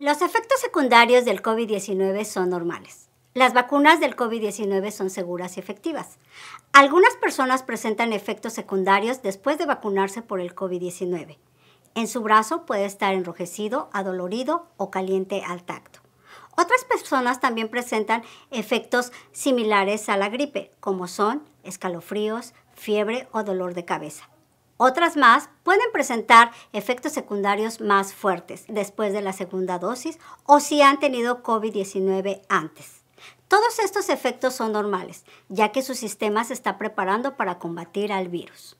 Los efectos secundarios del COVID-19 son normales. Las vacunas del COVID-19 son seguras y efectivas. Algunas personas presentan efectos secundarios después de vacunarse por el COVID-19. En su brazo puede estar enrojecido, adolorido o caliente al tacto. Otras personas también presentan efectos similares a la gripe, como son escalofríos, fiebre o dolor de cabeza. Otras más pueden presentar efectos secundarios más fuertes después de la segunda dosis o si han tenido COVID-19 antes. Todos estos efectos son normales, ya que su sistema se está preparando para combatir al virus.